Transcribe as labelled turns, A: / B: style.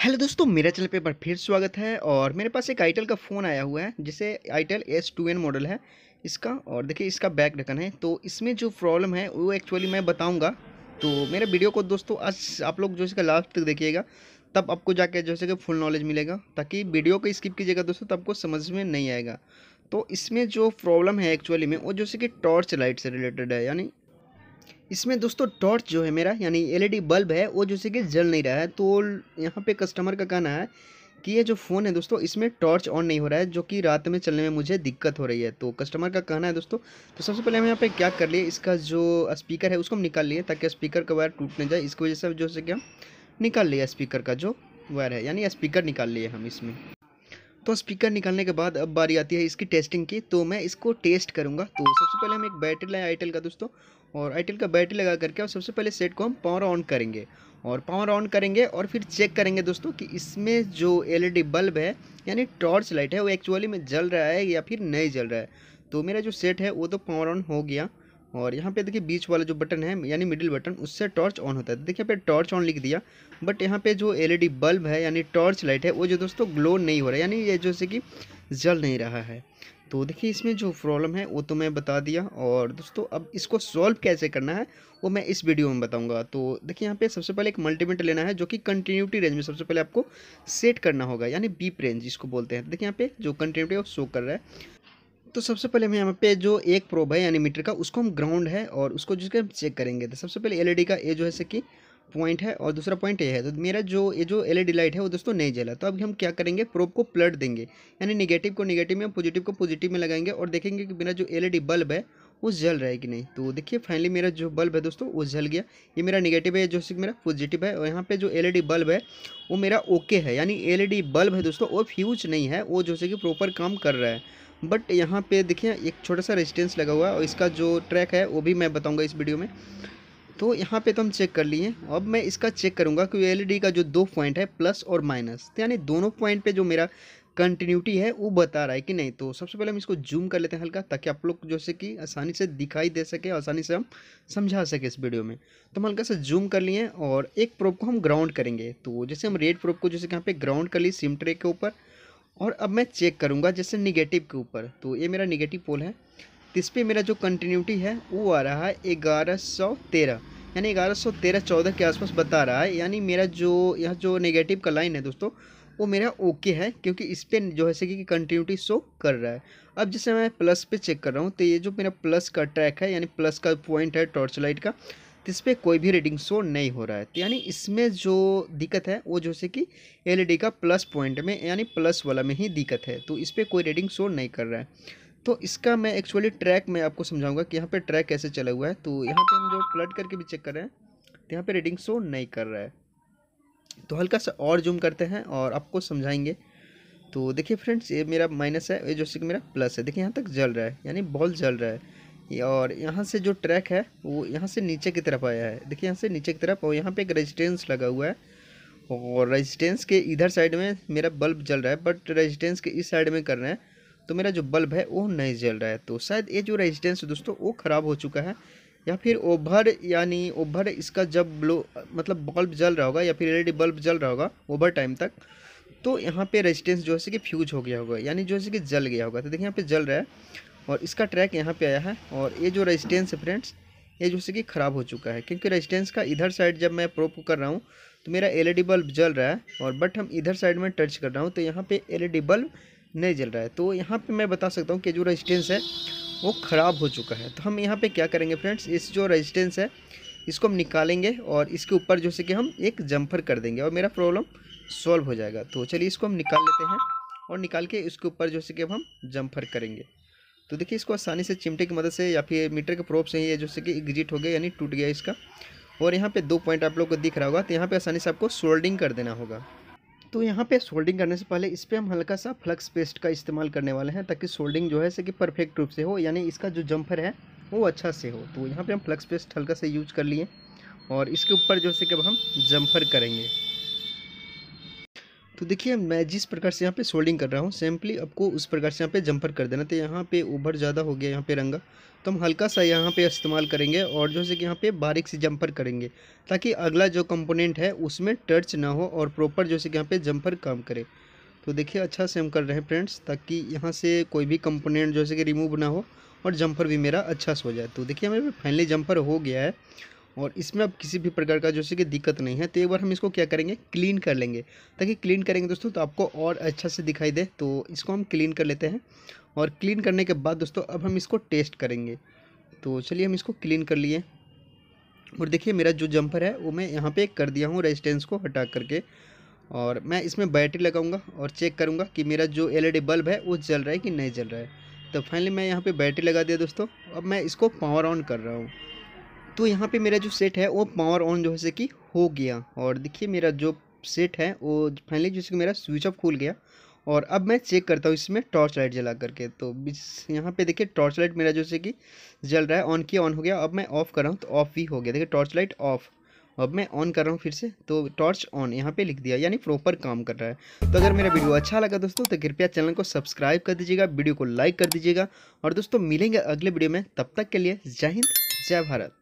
A: hello दोस्तों मेरा channel पे एक बार फिर स्वागत है और मेरे पास एक आईटेल का फ़ोन आया हुआ है जिसे itel S two N model है इसका और देखिए इसका बैक ढकन है तो इसमें जो प्रॉब्लम है वो एक्चुअली मैं बताऊंगा तो मेरे वीडियो को दोस्तों आज आप लोग जो इसका लास्ट तक देखिएगा तब आपको जाके जैसे कि फुल नॉलेज मिलेगा ताकि वीडियो को स्किप कीजिएगा दोस्तों तब आपको समझ में नहीं आएगा तो इसमें जो प्रॉब्लम है एक्चुअली में वो जैसे कि टॉर्च लाइट से रिलेटेड है यानी इसमें दोस्तों टॉर्च जो है मेरा यानी एलईडी बल्ब e है वो जैसे कि जल नहीं रहा है तो यहाँ पे कस्टमर का कहना है कि ये जो फ़ोन है दोस्तों इसमें टॉर्च ऑन नहीं हो रहा है जो कि रात में चलने में मुझे दिक्कत हो रही है तो कस्टमर का कहना है दोस्तों तो सबसे पहले हम यहाँ पे क्या कर लिए इसका जो स्पीकर है उसको हम निकाल लिए ताकि स्पीकर का वायर टूट नहीं जाए इसकी वजह से जो है कि हम निकाल लिए स्पीकर का जो वायर है यानी स्पीकर निकाल लिए हम इसमें तो स्पीकर निकालने के बाद अब बारी आती है इसकी टेस्टिंग की तो मैं इसको टेस्ट करूँगा तो सबसे पहले हम एक बैटरी लाए आईटेल का दोस्तों और आईटेल का बैटरी लगा करके और सबसे पहले सेट को हम पावर ऑन करेंगे और पावर ऑन करेंगे और फिर चेक करेंगे दोस्तों कि इसमें जो एलईडी बल्ब e है यानी टॉर्च लाइट है वो एक्चुअली में जल रहा है या फिर नहीं जल रहा है तो मेरा जो सेट है वो तो पावर ऑन हो गया और यहाँ पे देखिए बीच वाला जो बटन है यानी मिडिल बटन उससे टॉर्च ऑन होता है देखिए पे टॉर्च ऑन लिख दिया बट यहाँ पे जो एलईडी बल्ब e है यानी टॉर्च लाइट है वो जो दोस्तों ग्लो नहीं हो रहा है यानी ये जैसे कि जल नहीं रहा है तो देखिए इसमें जो प्रॉब्लम है वो तो मैं बता दिया और दोस्तों अब इसको सॉल्व कैसे करना है वो मैं इस वीडियो में बताऊंगा तो देखिए यहाँ पे सबसे पहले एक मल्टीमीटर लेना है जो कि कंटिन्यूटी रेंज में सबसे पहले आपको सेट करना होगा यानी बीप रेंज इसको बोलते हैं देखिए यहाँ पे जो कंटिन्यूटी ऑफ शो कर रहा है तो सबसे पहले हम यहाँ पे जो एक प्रोब है यानी मीटर का उसको हम ग्राउंड है और उसको जिसके हम चेक करेंगे तो सबसे पहले एलईडी e का ए जो है से कि पॉइंट है और दूसरा पॉइंट ये है तो मेरा जो ये जो एलईडी लाइट e है वो दोस्तों नहीं जला तो अब हम क्या करेंगे प्रोब को प्लट देंगे यानी नेगेटिव को नेगेटिव में पॉजिटिव को पॉजिटिव में लगाएंगे और देखेंगे कि मेरा जो एल बल्ब e है वो जल रहा है कि नहीं तो देखिए फाइनली मेरा जो बल्ब है दोस्तों वो जल गया ये मेरा नेगेटिव है जो मेरा पॉजिटिव है और यहाँ पे जो एलईडी बल्ब e है वो मेरा ओके है यानी एलईडी बल्ब है दोस्तों वो फ्यूज नहीं है वो जो कि प्रॉपर काम कर रहा है बट यहाँ पे देखिए एक छोटा सा रेजिस्टेंस लगा हुआ है और इसका जो ट्रैक है वो भी मैं बताऊँगा इस वीडियो में तो यहाँ पे तो हम चेक कर लिए अब मैं इसका चेक करूँगा कि एल का जो दो पॉइंट है प्लस और माइनस तो यानी दोनों पॉइंट पे जो मेरा कंटिन्यूटी है वो बता रहा है कि नहीं तो सबसे पहले हम इसको जूम कर लेते हैं हल्का ताकि आप लोग जैसे कि आसानी से दिखाई दे सके आसानी से हम समझा सके इस वीडियो में तो हम हल्का सा जूम कर लिए और एक प्रोप को हम ग्राउंड करेंगे तो जैसे हम रेड प्रोप को जैसे कि यहाँ पर ग्राउंड कर लिए सिम ट्रे के ऊपर और अब मैं चेक करूँगा जैसे निगेटिव के ऊपर तो ये मेरा निगेटिव पोल है तो इस पर मेरा जो कंटिन्यूटी है वो आ रहा है ग्यारह सौ तेरह यानी ग्यारह सौ तेरह चौदह के आसपास बता रहा है यानी मेरा जो यह जो नेगेटिव का लाइन है दोस्तों वो मेरा ओके है क्योंकि इस पर जो है सके कि कंटिन्यूटी शो कर रहा है अब जैसे मैं प्लस पे चेक कर रहा हूँ तो ये जो मेरा प्लस का ट्रैक है यानी प्लस का पॉइंट है टॉर्च लाइट का तो इस पर कोई भी रीडिंग शो नहीं हो रहा है तो यानी इसमें जो दिक्कत है वो जैसे कि एलईडी e का प्लस पॉइंट में यानी प्लस वाला में ही दिक्कत है तो इस पर कोई रीडिंग शो नहीं कर रहा है तो इसका मैं एक्चुअली ट्रैक में आपको समझाऊंगा कि यहाँ पे ट्रैक कैसे चला हुआ है तो यहाँ पे हम जो प्लट करके भी चेक कर रहे हैं तो यहाँ पे रीडिंग शो नहीं कर रहा है तो हल्का सा और जूम करते हैं और आपको समझाएंगे तो देखिए फ्रेंड्स ये मेरा माइनस है ये जो सिक मेरा प्लस है देखिए यहाँ तक जल रहा है यानी बॉल जल रहा है और यहाँ से जो ट्रैक है वो यहाँ से नीचे की तरफ आया है देखिए यहाँ से नीचे की तरफ और यहाँ पे एक रेजिस्टेंस लगा हुआ है और रेजिस्टेंस के इधर साइड में मेरा बल्ब जल रहा है बट रेजिस्टेंस के इस साइड में कर रहे हैं तो मेरा जो बल्ब है वो नहीं जल रहा है तो शायद ये जो रेजिस्टेंस है दोस्तों वो ख़राब हो चुका है या फिर ओवर यानी ओवर इसका जब ब्लो मतलब बल्ब जल रहा होगा या फिर एल बल्ब जल रहा होगा ओवर टाइम तक तो यहाँ पे रेजिस्टेंस जो है कि फ्यूज हो गया होगा यानी जो है कि जल गया होगा तो देखिए यहाँ पे जल रहा है और इसका ट्रैक यहाँ पे आया है और ये जो रेजिस्टेंस है फ्रेंड्स ये जो है कि ख़राब हो चुका है क्योंकि रेजिस्टेंस का इधर साइड जब मैं प्रोप कर रहा हूँ तो मेरा एल बल्ब जल रहा है और बट हम इधर साइड में टच कर रहा हूँ तो यहाँ पर एल बल्ब नहीं जल रहा है तो यहाँ पे मैं बता सकता हूँ कि जो रेजिस्टेंस है वो ख़राब हो चुका है तो हम यहाँ पे क्या करेंगे फ्रेंड्स इस जो रेजिस्टेंस है इसको हम निकालेंगे और इसके ऊपर जैसे कि हम एक जम्फर कर देंगे और मेरा प्रॉब्लम सॉल्व हो जाएगा तो चलिए इसको हम निकाल लेते हैं और निकाल के इसके ऊपर जैसे कि अब हम जम्फर करेंगे तो देखिए इसको आसानी से चिमटे की मदद से या फिर मीटर के प्रोप से ही जो जैसे कि एग्जिट हो गया यानी टूट गया इसका और यहाँ पे दो पॉइंट आप लोग को दिख रहा होगा तो यहाँ पे आसानी से आपको सोल्डिंग कर देना होगा तो यहाँ पे सोल्डिंग करने से पहले इस पर हम हल्का सा फ्लक्स पेस्ट का इस्तेमाल करने वाले हैं ताकि सोल्डिंग जो है से कि परफेक्ट रूप से हो यानी इसका जो जम्फर है वो अच्छा से हो तो यहाँ पे हम फ्लक्स पेस्ट हल्का से यूज कर लिए और इसके ऊपर जो है कि अब हम जम्फर करेंगे तो देखिए मैं जिस प्रकार से यहाँ पे सोल्डिंग कर रहा हूँ सिंपली आपको उस प्रकार से यहाँ पे जंपर कर देना तो यहाँ पे ऊबर ज़्यादा हो गया यहाँ पे रंगा तो हम हल्का सा यहाँ पे इस्तेमाल करेंगे और जो है कि यहाँ पे बारीक से जंपर करेंगे ताकि अगला जो कंपोनेंट है उसमें टर्च ना हो और प्रॉपर जो है कि यहाँ पर जंपर काम करे तो देखिए अच्छा से हम कर रहे हैं फ्रेंड्स ताकि यहाँ से कोई भी कंपोनेंट जो है कि रिमूव ना हो और जंपर भी मेरा अच्छा से हो जाए तो देखिए मेरे फाइनली जंपर हो गया है और इसमें अब किसी भी प्रकार का जैसे कि दिक्कत नहीं है तो एक बार हम इसको क्या करेंगे क्लीन कर लेंगे ताकि क्लीन करेंगे दोस्तों तो आपको और अच्छा से दिखाई दे तो इसको हम क्लीन कर लेते हैं और क्लीन करने के बाद दोस्तों अब हम इसको टेस्ट करेंगे तो चलिए हम इसको क्लीन कर लिए और देखिए मेरा जो जंपर है वो मैं यहाँ पे कर दिया हूँ रेजिस्टेंस को हटा करके और मैं इसमें बैटरी लगाऊंगा और चेक करूंगा कि मेरा जो एलईडी बल्ब e है वो जल रहा है कि नहीं जल रहा है तो फाइनली मैं यहाँ पे बैटरी लगा दिया दोस्तों अब मैं इसको पावर ऑन कर रहा हूँ तो यहाँ पे मेरा जो सेट है वो पावर ऑन जो है कि हो गया और देखिए मेरा जो सेट है वो फाइनली जैसे कि मेरा स्विच ऑफ खुल गया और अब मैं चेक करता हूँ इसमें टॉर्च लाइट जला करके तो यहाँ पे देखिए टॉर्च लाइट मेरा जैसे कि जल रहा है ऑन किया ऑन हो गया अब मैं ऑफ़ कर रहा हूँ तो ऑफ़ भी हो गया देखिए टॉर्च लाइट ऑफ़ अब मैं ऑन कर रहा हूँ फिर से तो टॉर्च ऑन यहाँ पे लिख दिया यानी प्रॉपर काम कर रहा है तो अगर मेरा वीडियो अच्छा लगा दोस्तों तो कृपया चैनल को सब्सक्राइब कर दीजिएगा वीडियो को लाइक कर दीजिएगा और दोस्तों मिलेंगे अगले वीडियो में तब तक के लिए जय हिंद जय भारत